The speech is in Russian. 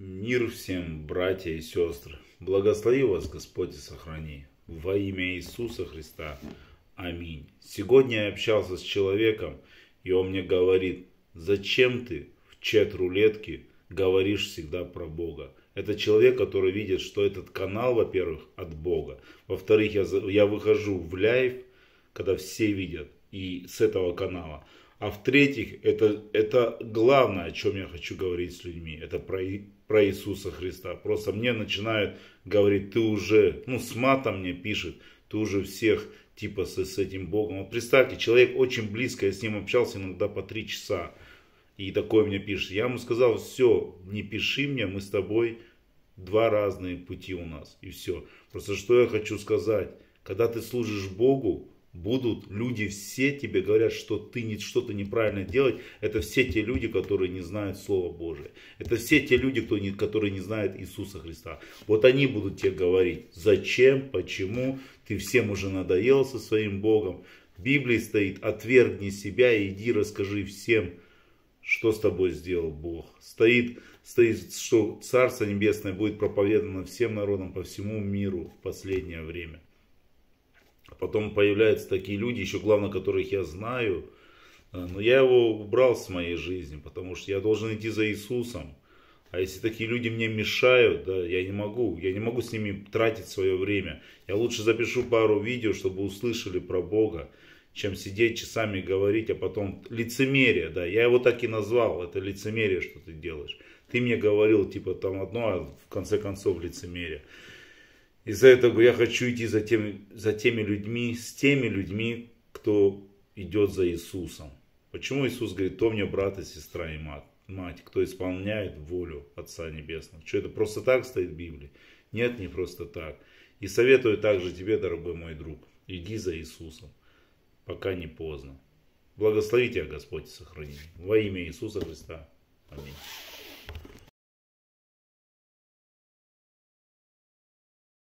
Мир всем, братья и сестры! Благослови вас Господь и сохрани! Во имя Иисуса Христа! Аминь! Сегодня я общался с человеком, и он мне говорит, зачем ты в чат рулетки говоришь всегда про Бога? Это человек, который видит, что этот канал, во-первых, от Бога. Во-вторых, я, я выхожу в лайв, когда все видят, и с этого канала. А в-третьих, это, это главное, о чем я хочу говорить с людьми. Это про, про Иисуса Христа. Просто мне начинают говорить, ты уже, ну с матом мне пишет, ты уже всех типа с, с этим Богом. Вот представьте, человек очень близко, я с ним общался иногда по три часа. И такое мне пишет. Я ему сказал, все, не пиши мне, мы с тобой два разные пути у нас. И все. Просто что я хочу сказать. Когда ты служишь Богу, будут люди все тебе говорят, что ты что-то неправильно делать. Это все те люди, которые не знают Слово Божие. Это все те люди, кто не, которые не знают Иисуса Христа. Вот они будут тебе говорить, зачем, почему, ты всем уже надоел со своим Богом. В Библии стоит, отвергни себя и иди расскажи всем, что с тобой сделал Бог. Стоит, стоит, что Царство Небесное будет проповедано всем народам по всему миру в последнее время. Потом появляются такие люди, еще главное, которых я знаю. Э, но я его убрал с моей жизни, потому что я должен идти за Иисусом. А если такие люди мне мешают, да, я не могу, я не могу с ними тратить свое время. Я лучше запишу пару видео, чтобы услышали про Бога, чем сидеть часами говорить, а потом лицемерие, да, я его так и назвал, это лицемерие, что ты делаешь. Ты мне говорил, типа, там одно, а в конце концов лицемерие. Из-за этого я хочу идти за, теми, за теми людьми, с теми людьми, кто идет за Иисусом. Почему Иисус говорит, то мне брат и сестра и мать, мать кто исполняет волю Отца Небесного? Что это просто так стоит в Библии? Нет, не просто так. И советую также тебе, дорогой мой друг, иди за Иисусом, пока не поздно. Благослови тебя а Господь сохрани. Во имя Иисуса Христа. Аминь.